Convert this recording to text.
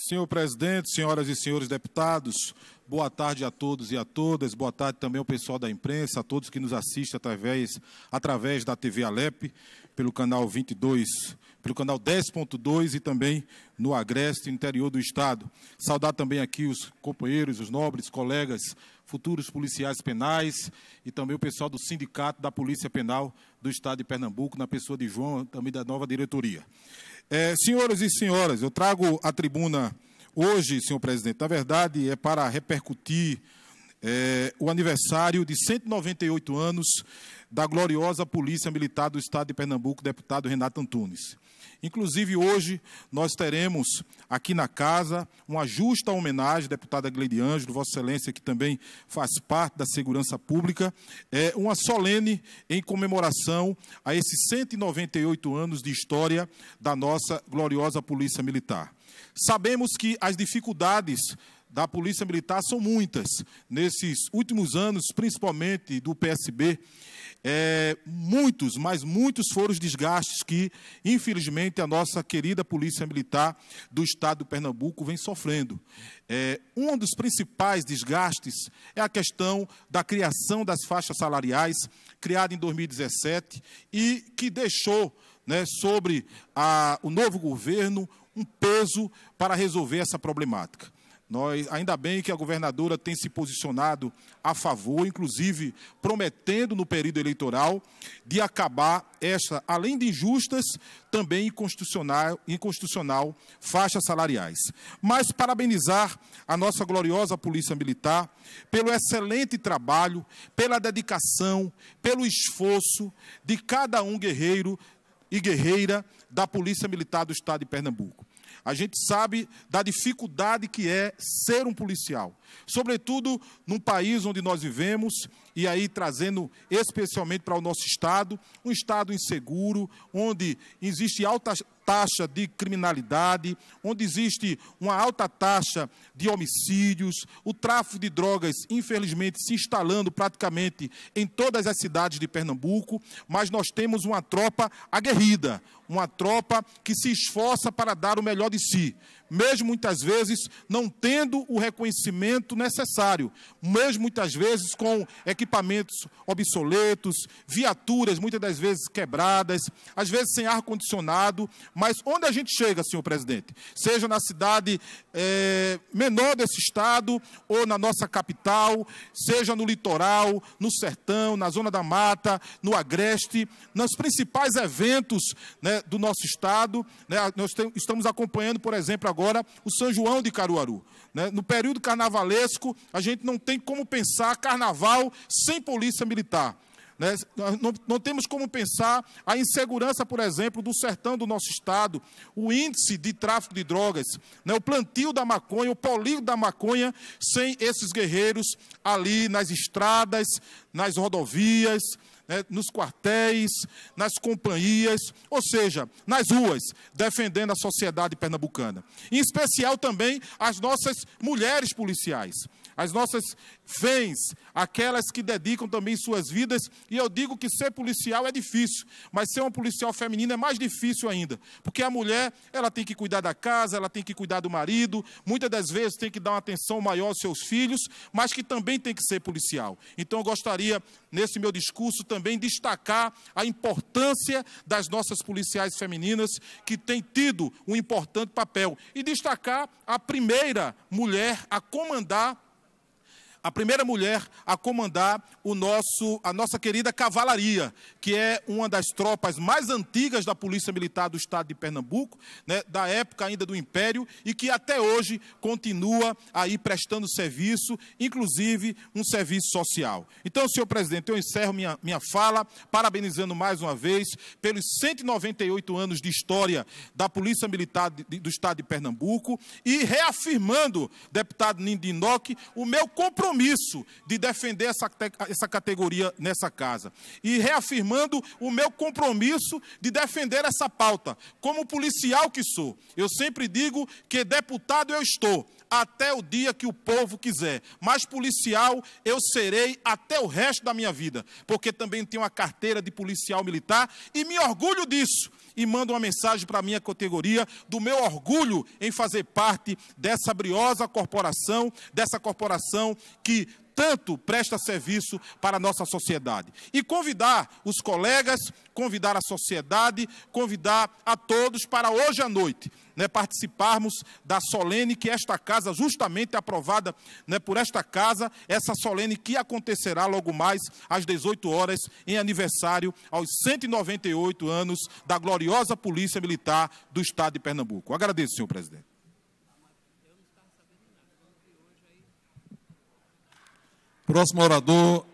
Senhor presidente, senhoras e senhores deputados, boa tarde a todos e a todas, boa tarde também ao pessoal da imprensa, a todos que nos assistem através, através da TV Alep, pelo canal 22, pelo canal 10.2 e também no Agreste, interior do Estado. Saudar também aqui os companheiros, os nobres, colegas futuros policiais penais e também o pessoal do Sindicato da Polícia Penal do Estado de Pernambuco, na pessoa de João, também da nova diretoria. É, senhoras e senhores, eu trago a tribuna hoje, senhor presidente, na verdade é para repercutir é, o aniversário de 198 anos da gloriosa Polícia Militar do Estado de Pernambuco, deputado Renato Antunes. Inclusive, hoje nós teremos aqui na casa uma justa homenagem, deputada Gleide Ângelo, Vossa Excelência, que também faz parte da segurança pública, é uma solene em comemoração a esses 198 anos de história da nossa gloriosa Polícia Militar. Sabemos que as dificuldades da Polícia Militar são muitas. Nesses últimos anos, principalmente do PSB, é, muitos, mas muitos foram os desgastes que, infelizmente, a nossa querida Polícia Militar do Estado do Pernambuco vem sofrendo. É, um dos principais desgastes é a questão da criação das faixas salariais, criada em 2017, e que deixou né, sobre a, o novo governo um peso para resolver essa problemática. Nós, ainda bem que a governadora tem se posicionado a favor, inclusive prometendo no período eleitoral de acabar essa, além de injustas, também inconstitucional, inconstitucional faixas salariais. Mas parabenizar a nossa gloriosa Polícia Militar pelo excelente trabalho, pela dedicação, pelo esforço de cada um guerreiro e guerreira da Polícia Militar do Estado de Pernambuco. A gente sabe da dificuldade que é ser um policial, sobretudo num país onde nós vivemos e aí trazendo especialmente para o nosso estado, um estado inseguro, onde existe alta taxa de criminalidade, onde existe uma alta taxa de homicídios, o tráfico de drogas, infelizmente, se instalando praticamente em todas as cidades de Pernambuco, mas nós temos uma tropa aguerrida, uma tropa que se esforça para dar o melhor de si mesmo muitas vezes não tendo o reconhecimento necessário, mesmo muitas vezes com equipamentos obsoletos, viaturas muitas das vezes quebradas, às vezes sem ar-condicionado. Mas onde a gente chega, senhor presidente? Seja na cidade é, menor desse estado, ou na nossa capital, seja no litoral, no sertão, na zona da mata, no agreste, nos principais eventos né, do nosso estado, né, nós estamos acompanhando, por exemplo, agora agora o São João de Caruaru. Né? No período carnavalesco, a gente não tem como pensar carnaval sem polícia militar. Né? Não, não temos como pensar a insegurança, por exemplo, do sertão do nosso estado, o índice de tráfico de drogas, né? o plantio da maconha, o polígono da maconha, sem esses guerreiros ali nas estradas, nas rodovias, né, nos quartéis, nas companhias, ou seja, nas ruas, defendendo a sociedade pernambucana. Em especial também as nossas mulheres policiais as nossas vens, aquelas que dedicam também suas vidas. E eu digo que ser policial é difícil, mas ser uma policial feminina é mais difícil ainda, porque a mulher, ela tem que cuidar da casa, ela tem que cuidar do marido, muitas das vezes tem que dar uma atenção maior aos seus filhos, mas que também tem que ser policial. Então eu gostaria, nesse meu discurso, também destacar a importância das nossas policiais femininas, que têm tido um importante papel, e destacar a primeira mulher a comandar a primeira mulher a comandar o nosso, a nossa querida cavalaria, que é uma das tropas mais antigas da Polícia Militar do Estado de Pernambuco, né, da época ainda do Império, e que até hoje continua aí prestando serviço, inclusive um serviço social. Então, senhor presidente, eu encerro minha, minha fala, parabenizando mais uma vez pelos 198 anos de história da Polícia Militar de, do Estado de Pernambuco e reafirmando, deputado Nindinoc, o meu compromisso compromisso de defender essa, essa categoria nessa casa. E reafirmando o meu compromisso de defender essa pauta. Como policial que sou, eu sempre digo que deputado eu estou, até o dia que o povo quiser. Mas policial eu serei até o resto da minha vida, porque também tenho a carteira de policial militar e me orgulho disso. E mando uma mensagem para a minha categoria do meu orgulho em fazer parte dessa briosa corporação, dessa corporação que tanto presta serviço para a nossa sociedade. E convidar os colegas, convidar a sociedade, convidar a todos para hoje à noite né, participarmos da solene que esta casa, justamente aprovada né, por esta casa, essa solene que acontecerá logo mais às 18 horas, em aniversário aos 198 anos da gloriosa Polícia Militar do Estado de Pernambuco. Agradeço, senhor presidente. Próximo orador